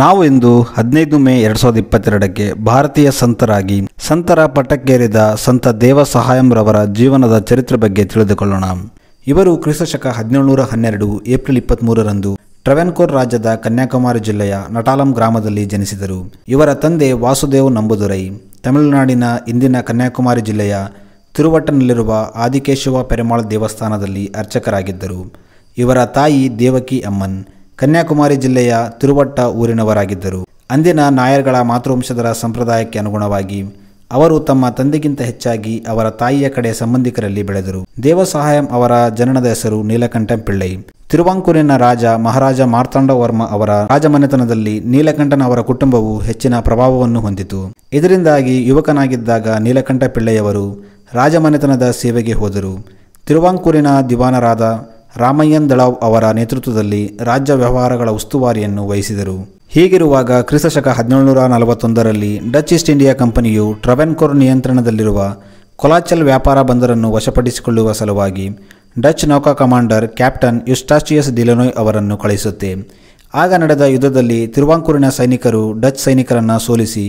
ನಾವು ಇಂದು ಹದಿನೈದು ಮೇ ಎರಡು ಸಾವಿರದ ಇಪ್ಪತ್ತೆರಡಕ್ಕೆ ಭಾರತೀಯ ಸಂತರಾಗಿ ಸಂತರ ಪಟ್ಟಕ್ಕೇರಿದ ಸಂತ ದೇವ ಸಹಾಯಂರವರ ಜೀವನದ ಚರಿತ್ರೆ ಬಗ್ಗೆ ತಿಳಿದುಕೊಳ್ಳೋಣ ಇವರು ಕ್ರಿಸ್ತಶಕ ಹದಿನೇಳುನೂರ ಹನ್ನೆರಡು ಏಪ್ರಿಲ್ ಮೂರರಂದು ಟ್ರವೆನ್ಕೋರ್ ರಾಜ್ಯದ ಕನ್ಯಾಕುಮಾರಿ ಜಿಲ್ಲೆಯ ನಟಾಲಂ ಗ್ರಾಮದಲ್ಲಿ ಜನಿಸಿದರು ಇವರ ತಂದೆ ವಾಸುದೇವ್ ನಂಬುದುರೈ ತಮಿಳುನಾಡಿನ ಇಂದಿನ ಕನ್ಯಾಕುಮಾರಿ ಜಿಲ್ಲೆಯ ತಿರುವಟ್ಟನಲ್ಲಿರುವ ಆದಿಕೇಶವ ಪೆರೆಮಾಳ ದೇವಸ್ಥಾನದಲ್ಲಿ ಅರ್ಚಕರಾಗಿದ್ದರು ಇವರ ತಾಯಿ ದೇವಕಿ ಅಮ್ಮನ್ ಕನ್ಯಾಕುಮಾರಿ ಜಿಲ್ಲೆಯ ತಿರುವಟ್ಟ ಊರಿನವರಾಗಿದ್ದರು ಅಂದಿನ ನಾಯರ್ಗಳ ಮಾತೃವಂಶದರ ಸಂಪ್ರದಾಯಕ್ಕೆ ಅನುಗುಣವಾಗಿ ಅವರು ತಮ್ಮ ತಂದೆಗಿಂತ ಹೆಚ್ಚಾಗಿ ಅವರ ತಾಯಿಯ ಕಡೆ ಸಂಬಂಧಿಕರಲ್ಲಿ ಬೆಳೆದರು ದೇವಸಹಾಯಂ ಅವರ ಜನನದ ಹೆಸರು ನೀಲಕಂಠಂ ಪಿಳ್ಳೈ ತಿರುವಾಂಕೂರಿನ ರಾಜ ಮಹಾರಾಜ ಮಾರ್ತಾಂಡ ವರ್ಮ ಅವರ ರಾಜಮನೆತನದಲ್ಲಿ ನೀಲಕಂಠನ ಅವರ ಕುಟುಂಬವು ಹೆಚ್ಚಿನ ಪ್ರಭಾವವನ್ನು ಹೊಂದಿತು ಇದರಿಂದಾಗಿ ಯುವಕನಾಗಿದ್ದಾಗ ನೀಲಕಂಠ ಪಿಳ್ಳೆಯವರು ರಾಜಮನೆತನದ ಸೇವೆಗೆ ಹೋದರು ತಿರುವಾಂಕೂರಿನ ದಿವಾನರಾದ ರಾಮಯ್ಯನ್ ದಳಾವ್ ಅವರ ನೇತೃತ್ವದಲ್ಲಿ ರಾಜ್ಯ ವ್ಯವಹಾರಗಳ ಉಸ್ತುವಾರಿಯನ್ನು ವಹಿಸಿದರು ಹೀಗಿರುವಾಗ ಕ್ರಿಸ್ತಶಕ ಹದಿನೇಳುನೂರ ನಲವತ್ತೊಂದರಲ್ಲಿ ಡಚ್ ಈಸ್ಟ್ ಇಂಡಿಯಾ ಕಂಪನಿಯು ಟ್ರವೆನ್ಕೋರ್ ನಿಯಂತ್ರಣದಲ್ಲಿರುವ ಕೊಲಾಚಲ್ ವ್ಯಾಪಾರ ಬಂದರನ್ನು ವಶಪಡಿಸಿಕೊಳ್ಳುವ ಸಲುವಾಗಿ ಡಚ್ ನೌಕಾ ಕಮಾಂಡರ್ ಕ್ಯಾಪ್ಟನ್ ಯುಸ್ಟಾಸ್ಟಿಯಸ್ ಡಿಲೊನೋಯ್ ಅವರನ್ನು ಕಳಿಸುತ್ತೆ ಆಗ ನಡೆದ ಯುದ್ಧದಲ್ಲಿ ತಿರುವಾಂಕೂರಿನ ಸೈನಿಕರು ಡಚ್ ಸೈನಿಕರನ್ನು ಸೋಲಿಸಿ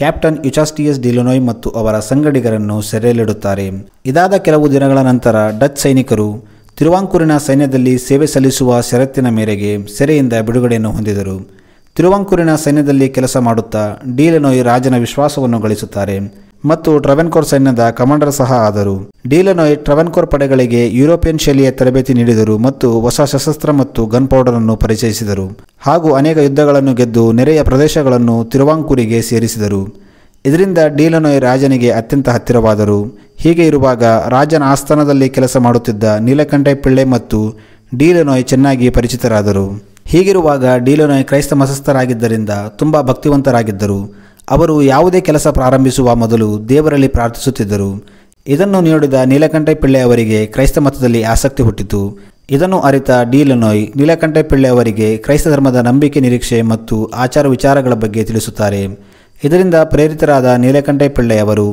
ಕ್ಯಾಪ್ಟನ್ ಯುಚಾಸ್ಟಿಯಸ್ ಡಿಲೊನೋಯ್ ಮತ್ತು ಅವರ ಸಂಗಡಿಗರನ್ನು ಸೆರೆಯಲ್ಲಿಡುತ್ತಾರೆ ಇದಾದ ಕೆಲವು ದಿನಗಳ ನಂತರ ಡಚ್ ಸೈನಿಕರು ತಿರುವಾಂಕೂರಿನ ಸೈನ್ಯದಲ್ಲಿ ಸೇವೆ ಸಲ್ಲಿಸುವ ಷರತ್ತಿನ ಮೇರೆಗೆ ಸೆರೆಯಿಂದ ಬಿಡುಗಡೆಯನ್ನು ಹೊಂದಿದರು ತಿರುವಾಂಕೂರಿನ ಸೈನ್ಯದಲ್ಲಿ ಕೆಲಸ ಮಾಡುತ್ತಾ ಡೀಲನೋಯ್ ರಾಜನ ವಿಶ್ವಾಸವನ್ನು ಗಳಿಸುತ್ತಾರೆ ಮತ್ತು ಟ್ರವೆನ್ಕೋರ್ ಸೈನ್ಯದ ಕಮಾಂಡರ್ ಸಹ ಆದರು ಡೀಲನೋಯ್ ಟ್ರವೆನ್ಕೋರ್ ಪಡೆಗಳಿಗೆ ಯುರೋಪಿಯನ್ ಶೈಲಿಯ ತರಬೇತಿ ನೀಡಿದರು ಮತ್ತು ಹೊಸ ಸಶಸ್ತ್ರ ಮತ್ತು ಗನ್ ಪೌಡರ್ ಅನ್ನು ಪರಿಚಯಿಸಿದರು ಹಾಗೂ ಅನೇಕ ಯುದ್ಧಗಳನ್ನು ಗೆದ್ದು ನೆರೆಯ ಪ್ರದೇಶಗಳನ್ನು ತಿರುವಾಂಕೂರಿಗೆ ಸೇರಿಸಿದರು ಇದರಿಂದ ಡೀಲನೊಯ್ ರಾಜನಿಗೆ ಅತ್ಯಂತ ಹತ್ತಿರವಾದರು ಹೀಗೆ ಇರುವಾಗ ರಾಜನ ಆಸ್ಥಾನದಲ್ಲಿ ಕೆಲಸ ಮಾಡುತ್ತಿದ್ದ ನೀಲಕಂಠ ಪಿಳ್ಳೆ ಮತ್ತು ಡೀಲನೊಯ್ ಚೆನ್ನಾಗಿ ಪರಿಚಿತರಾದರು ಹೀಗಿರುವಾಗ ಡೀಲನೊಯ್ ಕ್ರೈಸ್ತ ಮಸಸ್ಥರಾಗಿದ್ದರಿಂದ ತುಂಬ ಭಕ್ತಿವಂತರಾಗಿದ್ದರು ಅವರು ಯಾವುದೇ ಕೆಲಸ ಪ್ರಾರಂಭಿಸುವ ಮೊದಲು ದೇವರಲ್ಲಿ ಪ್ರಾರ್ಥಿಸುತ್ತಿದ್ದರು ಇದನ್ನು ನೋಡಿದ ನೀಲಕಂಠ ಪಿಳ್ಳೆ ಅವರಿಗೆ ಕ್ರೈಸ್ತ ಮತದಲ್ಲಿ ಆಸಕ್ತಿ ಹುಟ್ಟಿತು ಇದನ್ನು ಅರಿತ ಡೀಲನೋಯ್ ನೀಲಕಂಠೆ ನೀಲಕಂಠ ಪಿಳ್ಳೆ ಅವರಿಗೆ ಕ್ರೈಸ್ತ ಧರ್ಮದ ನಂಬಿಕೆ ನಿರೀಕ್ಷೆ ಮತ್ತು ಆಚಾರ ವಿಚಾರಗಳ ಬಗ್ಗೆ ತಿಳಿಸುತ್ತಾರೆ ಇದರಿಂದ ಪ್ರೇರಿತರಾದ ನೀಲಕಂಠೆ ಅವರು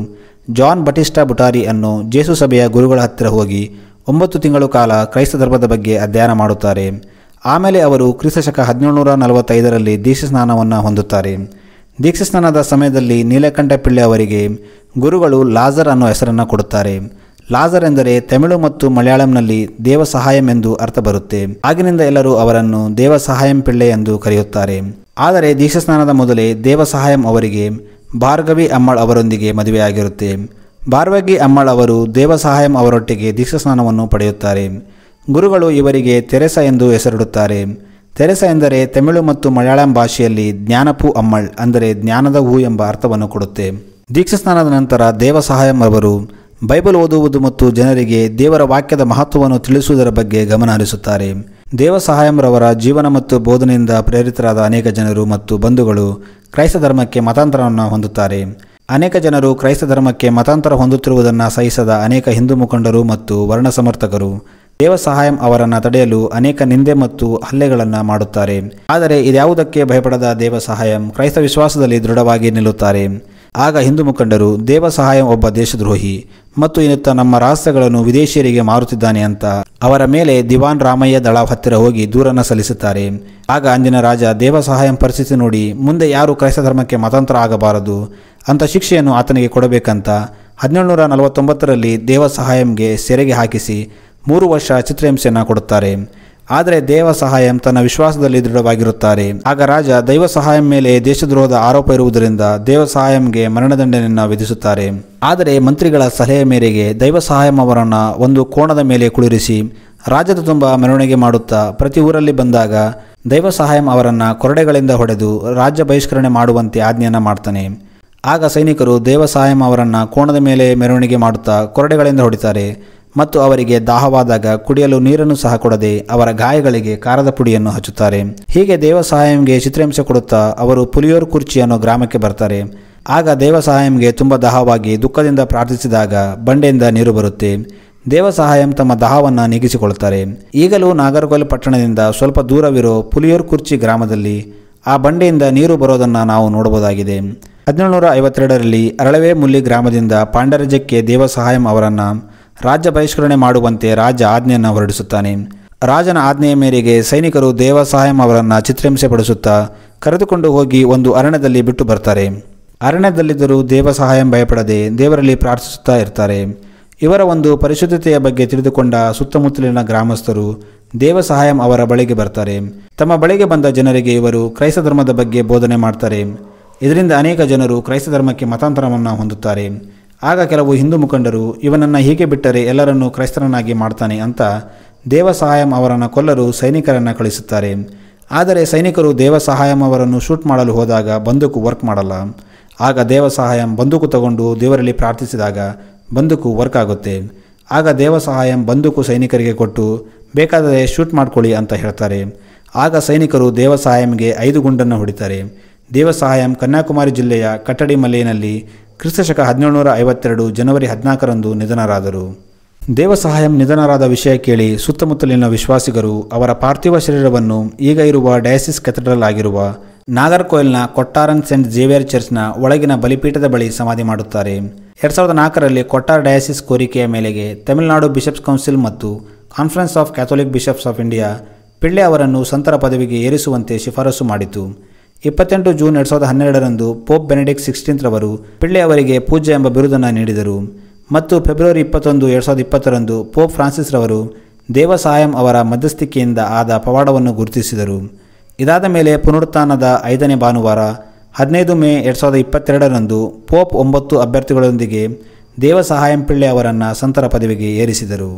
ಜಾನ್ ಬಟಿಸ್ಟಾ ಬುಟಾರಿ ಅನ್ನು ಜೇಸು ಸಭೆಯ ಗುರುಗಳ ಹತ್ತಿರ ಹೋಗಿ ಒಂಬತ್ತು ತಿಂಗಳು ಕಾಲ ಕ್ರೈಸ್ತ ಧರ್ಮದ ಬಗ್ಗೆ ಅಧ್ಯಯನ ಮಾಡುತ್ತಾರೆ ಆಮೇಲೆ ಅವರು ಕ್ರಿಸ್ತಶಕ ಹದಿನೇಳುನೂರ ನಲವತ್ತೈದರಲ್ಲಿ ಸ್ನಾನವನ್ನು ಹೊಂದುತ್ತಾರೆ ಸ್ನಾನದ ಸಮಯದಲ್ಲಿ ನೀಲಕಂಠ ಪಿಳ್ಳೆ ಅವರಿಗೆ ಗುರುಗಳು ಲಾಜರ್ ಅನ್ನೋ ಹೆಸರನ್ನು ಕೊಡುತ್ತಾರೆ ಲಾಜರ್ ಎಂದರೆ ತಮಿಳು ಮತ್ತು ಮಲಯಾಳಂನಲ್ಲಿ ದೇವ ಸಹಾಯಂ ಎಂದು ಅರ್ಥ ಬರುತ್ತೆ ಆಗಿನಿಂದ ಎಲ್ಲರೂ ಅವರನ್ನು ದೇವ ಸಹಾಯಂ ಪಿಳ್ಳೆ ಎಂದು ಕರೆಯುತ್ತಾರೆ ಆದರೆ ಸ್ನಾನದ ಮೊದಲೇ ದೇವಸಹಾಯಂ ಅವರಿಗೆ ಭಾರ್ಗವಿ ಅಮ್ಮಾಳ್ ಅವರೊಂದಿಗೆ ಮದುವೆಯಾಗಿರುತ್ತೆ ಭಾರ್ವಗಿ ಅಮ್ಮಾಳ್ ಅವರು ದೇವಸಹಾಯಂ ಅವರೊಟ್ಟಿಗೆ ಸ್ನಾನವನ್ನು ಪಡೆಯುತ್ತಾರೆ ಗುರುಗಳು ಇವರಿಗೆ ತೆರೆಸ ಎಂದು ಹೆಸರಿಡುತ್ತಾರೆ ತೆರೆಸ ಎಂದರೆ ತಮಿಳು ಮತ್ತು ಮಲಯಾಳಂ ಭಾಷೆಯಲ್ಲಿ ಜ್ಞಾನಪು ಅಮ್ಮಳ್ ಅಂದರೆ ಜ್ಞಾನದ ಹೂ ಎಂಬ ಅರ್ಥವನ್ನು ಕೊಡುತ್ತೆ ದೀಕ್ಷಾಸ್ನಾನದ ನಂತರ ದೇವಸಹಾಯಂ ಅವರು ಬೈಬಲ್ ಓದುವುದು ಮತ್ತು ಜನರಿಗೆ ದೇವರ ವಾಕ್ಯದ ಮಹತ್ವವನ್ನು ತಿಳಿಸುವುದರ ಬಗ್ಗೆ ಗಮನ ಹರಿಸುತ್ತಾರೆ ದೇವಸಹಾಯಂರವರ ಜೀವನ ಮತ್ತು ಬೋಧನೆಯಿಂದ ಪ್ರೇರಿತರಾದ ಅನೇಕ ಜನರು ಮತ್ತು ಬಂಧುಗಳು ಕ್ರೈಸ್ತ ಧರ್ಮಕ್ಕೆ ಮತಾಂತರವನ್ನು ಹೊಂದುತ್ತಾರೆ ಅನೇಕ ಜನರು ಕ್ರೈಸ್ತ ಧರ್ಮಕ್ಕೆ ಮತಾಂತರ ಹೊಂದುತ್ತಿರುವುದನ್ನು ಸಹಿಸದ ಅನೇಕ ಹಿಂದೂ ಮುಖಂಡರು ಮತ್ತು ವರ್ಣ ಸಮರ್ಥಕರು ದೇವಸಹಾಯಂ ಅವರನ್ನು ತಡೆಯಲು ಅನೇಕ ನಿಂದೆ ಮತ್ತು ಹಲ್ಲೆಗಳನ್ನು ಮಾಡುತ್ತಾರೆ ಆದರೆ ಇದ್ಯಾವುದಕ್ಕೆ ಭಯಪಡದ ದೇವಸಹಾಯಂ ಕ್ರೈಸ್ತ ವಿಶ್ವಾಸದಲ್ಲಿ ದೃಢವಾಗಿ ನಿಲ್ಲುತ್ತಾರೆ ಆಗ ಹಿಂದೂ ಮುಖಂಡರು ದೇವ ಒಬ್ಬ ದೇಶದ್ರೋಹಿ ಮತ್ತು ಇನ್ನತ್ತ ನಮ್ಮ ರಹಸ್ಯಗಳನ್ನು ವಿದೇಶಿಯರಿಗೆ ಮಾರುತ್ತಿದ್ದಾನೆ ಅಂತ ಅವರ ಮೇಲೆ ದಿವಾನ್ ರಾಮಯ್ಯ ದಳ ಹತ್ತಿರ ಹೋಗಿ ದೂರನ್ನು ಸಲ್ಲಿಸುತ್ತಾರೆ ಆಗ ಅಂದಿನ ರಾಜ ದೇವ ಸಹಾಯಂ ಪರಿಸ್ಥಿತಿ ನೋಡಿ ಮುಂದೆ ಯಾರು ಕ್ರೈಸ್ತ ಧರ್ಮಕ್ಕೆ ಮತಾಂತರ ಆಗಬಾರದು ಅಂತ ಶಿಕ್ಷೆಯನ್ನು ಆತನಿಗೆ ಕೊಡಬೇಕಂತ ಹದಿನೇಳುನೂರ ನಲವತ್ತೊಂಬತ್ತರಲ್ಲಿ ದೇವ ಸಹಾಯಂಗೆ ಸೆರೆಗೆ ಹಾಕಿಸಿ ಮೂರು ವರ್ಷ ಚಿತ್ರಹಿಂಸೆಯನ್ನು ಕೊಡುತ್ತಾರೆ ಆದರೆ ದೇವ ಸಹಾಯಂ ತನ್ನ ವಿಶ್ವಾಸದಲ್ಲಿ ದೃಢವಾಗಿರುತ್ತಾರೆ ಆಗ ರಾಜ ದೈವ ಸಹಾಯಂ ಮೇಲೆ ದೇಶದ್ರೋಹದ ಆರೋಪ ಇರುವುದರಿಂದ ದೇವ ಸಹಾಯಂಗೆ ಮರಣದಂಡನೆಯನ್ನು ವಿಧಿಸುತ್ತಾರೆ ಆದರೆ ಮಂತ್ರಿಗಳ ಸಲಹೆಯ ಮೇರೆಗೆ ದೈವ ಸಹಾಯಂ ಅವರನ್ನು ಒಂದು ಕೋಣದ ಮೇಲೆ ಕುಳಿರಿಸಿ ರಾಜ್ಯದ ತುಂಬ ಮೆರವಣಿಗೆ ಮಾಡುತ್ತಾ ಪ್ರತಿ ಊರಲ್ಲಿ ಬಂದಾಗ ದೈವ ಸಹಾಯಂ ಅವರನ್ನು ಕೊರಡೆಗಳಿಂದ ಹೊಡೆದು ರಾಜ್ಯ ಬಹಿಷ್ಕರಣೆ ಮಾಡುವಂತೆ ಆಜ್ಞೆಯನ್ನು ಮಾಡ್ತಾನೆ ಆಗ ಸೈನಿಕರು ದೇವ ಸಹಾಯಂ ಅವರನ್ನು ಕೋಣದ ಮೇಲೆ ಮೆರವಣಿಗೆ ಮಾಡುತ್ತಾ ಕೊರಡೆಗಳಿಂದ ಹೊಡಿತಾರೆ ಮತ್ತು ಅವರಿಗೆ ದಾಹವಾದಾಗ ಕುಡಿಯಲು ನೀರನ್ನು ಸಹ ಕೊಡದೆ ಅವರ ಗಾಯಗಳಿಗೆ ಕಾರದ ಪುಡಿಯನ್ನು ಹಚ್ಚುತ್ತಾರೆ ಹೀಗೆ ದೇವಸಹಾಯಂಗೆ ಚಿತ್ರಹಿಂಸೆ ಕೊಡುತ್ತಾ ಅವರು ಪುಲಿಯೋರ್ ಕುರ್ಚಿ ಅನ್ನೋ ಗ್ರಾಮಕ್ಕೆ ಬರ್ತಾರೆ ಆಗ ದೇವಸಹಾಯಂಗೆ ತುಂಬ ದಾಹವಾಗಿ ದುಃಖದಿಂದ ಪ್ರಾರ್ಥಿಸಿದಾಗ ಬಂಡೆಯಿಂದ ನೀರು ಬರುತ್ತೆ ದೇವಸಹಾಯಂ ತಮ್ಮ ದಾಹವನ್ನು ನೀಗಿಸಿಕೊಳ್ಳುತ್ತಾರೆ ಈಗಲೂ ನಾಗರಕೋಲ್ ಪಟ್ಟಣದಿಂದ ಸ್ವಲ್ಪ ದೂರವಿರೋ ಪುಲಿಯೋರ್ ಕುರ್ಚಿ ಗ್ರಾಮದಲ್ಲಿ ಆ ಬಂಡೆಯಿಂದ ನೀರು ಬರೋದನ್ನು ನಾವು ನೋಡಬಹುದಾಗಿದೆ ಹದಿನೇಳು ನೂರ ಐವತ್ತೆರಡರಲ್ಲಿ ಅರಳವೇ ಮುಲ್ಲಿ ಗ್ರಾಮದಿಂದ ಪಾಂಡರಜಕ್ಕೆ ದೇವಸಹಾಯಂ ಅವರನ್ನು ರಾಜ್ಯ ಬಹಿಷ್ಕರಣೆ ಮಾಡುವಂತೆ ರಾಜ ಆಜ್ಞೆಯನ್ನು ಹೊರಡಿಸುತ್ತಾನೆ ರಾಜನ ಆಜ್ಞೆಯ ಮೇರೆಗೆ ಸೈನಿಕರು ಸಹಾಯಂ ಅವರನ್ನು ಚಿತ್ರಹಿಂಸೆ ಪಡಿಸುತ್ತಾ ಕರೆದುಕೊಂಡು ಹೋಗಿ ಒಂದು ಅರಣ್ಯದಲ್ಲಿ ಬಿಟ್ಟು ಬರ್ತಾರೆ ಅರಣ್ಯದಲ್ಲಿದ್ದರೂ ದೇವಸಹಾಯಂ ಭಯಪಡದೆ ದೇವರಲ್ಲಿ ಪ್ರಾರ್ಥಿಸುತ್ತಾ ಇರ್ತಾರೆ ಇವರ ಒಂದು ಪರಿಶುದ್ಧತೆಯ ಬಗ್ಗೆ ತಿಳಿದುಕೊಂಡ ಸುತ್ತಮುತ್ತಲಿನ ಗ್ರಾಮಸ್ಥರು ದೇವಸಹಾಯಂ ಅವರ ಬಳಿಗೆ ಬರ್ತಾರೆ ತಮ್ಮ ಬಳಿಗೆ ಬಂದ ಜನರಿಗೆ ಇವರು ಕ್ರೈಸ್ತ ಧರ್ಮದ ಬಗ್ಗೆ ಬೋಧನೆ ಮಾಡ್ತಾರೆ ಇದರಿಂದ ಅನೇಕ ಜನರು ಕ್ರೈಸ್ತ ಧರ್ಮಕ್ಕೆ ಮತಾಂತರವನ್ನು ಹೊಂದುತ್ತಾರೆ ಆಗ ಕೆಲವು ಹಿಂದೂ ಮುಖಂಡರು ಇವನನ್ನು ಹೀಗೆ ಬಿಟ್ಟರೆ ಎಲ್ಲರನ್ನೂ ಕ್ರೈಸ್ತರನ್ನಾಗಿ ಮಾಡ್ತಾನೆ ಅಂತ ದೇವಸಹಾಯಂ ಅವರನ್ನು ಕೊಲ್ಲರು ಸೈನಿಕರನ್ನು ಕಳಿಸುತ್ತಾರೆ ಆದರೆ ಸೈನಿಕರು ದೇವಸಹಾಯಂ ಅವರನ್ನು ಶೂಟ್ ಮಾಡಲು ಹೋದಾಗ ಬಂದೂಕು ವರ್ಕ್ ಮಾಡಲ್ಲ ಆಗ ದೇವಸಹಾಯಂ ಬಂದೂಕು ತಗೊಂಡು ದೇವರಲ್ಲಿ ಪ್ರಾರ್ಥಿಸಿದಾಗ ಬಂದೂಕು ವರ್ಕ್ ಆಗುತ್ತೆ ಆಗ ದೇವಸಹಾಯಂ ಬಂದೂಕು ಸೈನಿಕರಿಗೆ ಕೊಟ್ಟು ಬೇಕಾದರೆ ಶೂಟ್ ಮಾಡಿಕೊಳ್ಳಿ ಅಂತ ಹೇಳ್ತಾರೆ ಆಗ ಸೈನಿಕರು ದೇವಸಹಾಯಂಗೆ ಐದು ಗುಂಡನ್ನು ಹೊಡಿತಾರೆ ದೇವಸಹಾಯಂ ಕನ್ಯಾಕುಮಾರಿ ಜಿಲ್ಲೆಯ ಕಟ್ಟಡಿ ಮಲೆಯಲ್ಲಿ ಕ್ರಿಸ್ತಶಕ ಹದಿನೇಳುನೂರ ಐವತ್ತೆರಡು ಜನವರಿ ಹದಿನಾಲ್ಕರಂದು ನಿಧನರಾದರು ದೇವಸಹಾಯಂ ನಿಧನರಾದ ವಿಷಯ ಕೇಳಿ ಸುತ್ತಮುತ್ತಲಿನ ವಿಶ್ವಾಸಿಗರು ಅವರ ಪಾರ್ಥಿವ ಶರೀರವನ್ನು ಈಗ ಇರುವ ಡಯಾಸಿಸ್ ಕೆಥೆಡ್ರಲ್ ಆಗಿರುವ ನಾಗರ್ಕೋಯಲ್ನ ಕೊಟ್ಟಾರನ್ ಸೆಂಟ್ ಜೇವಿಯರ್ ಚರ್ಚ್ನ ಒಳಗಿನ ಬಲಿಪೀಠದ ಬಳಿ ಸಮಾಧಿ ಮಾಡುತ್ತಾರೆ ಎರಡು ಸಾವಿರದ ನಾಲ್ಕರಲ್ಲಿ ಕೊಟ್ಟಾರ್ ಡಯಾಸಿಸ್ ಕೋರಿಕೆಯ ಮೇಲೆಗೆ ತಮಿಳುನಾಡು ಬಿಷಪ್ಸ್ ಕೌನ್ಸಿಲ್ ಮತ್ತು conference of Catholic bishops of India Pillai ಅವರನ್ನು ಸಂತರ ಪದವಿಗೆ ಏರಿಸುವಂತೆ ಶಿಫಾರಸು ಮಾಡಿತು ಇಪ್ಪತ್ತೆಂಟು ಜೂನ್ ಎರಡು ಸಾವಿರದ ಹನ್ನೆರಡರಂದು ಪೋಪ್ ಬೆನಡಿಕ್ಟ್ ಸಿಕ್ಸ್ಟೀನ್ತ್ ರವರು ಪಿಳ್ಳೆ ಅವರಿಗೆ ಪೂಜೆ ಎಂಬ ಬಿರುದನ್ನು ನೀಡಿದರು ಮತ್ತು ಫೆಬ್ರವರಿ ಇಪ್ಪತ್ತೊಂದು ಎರಡು ಸಾವಿರದ ಇಪ್ಪತ್ತರಂದು ಪೋಪ್ ಫ್ರಾನ್ಸಿಸ್ ರವರು ದೇವಸಾಯಂ ಅವರ ಮಧ್ಯಸ್ಥಿಕೆಯಿಂದ ಆದ ಪವಾಡವನ್ನು ಗುರುತಿಸಿದರು ಇದಾದ ಮೇಲೆ ಪುನರುತ್ಥಾನದ ಐದನೇ ಭಾನುವಾರ ಹದಿನೈದು ಮೇ ಎರಡು ಸಾವಿರದ ಇಪ್ಪತ್ತೆರಡರಂದು ಪೋಪ್ ಒಂಬತ್ತು ಅಭ್ಯರ್ಥಿಗಳೊಂದಿಗೆ ದೇವಸಹಾಯಂ ಪಿಳ್ಳೆ ಅವರನ್ನು ಸಂತರ ಪದವಿಗೆ ಏರಿಸಿದರು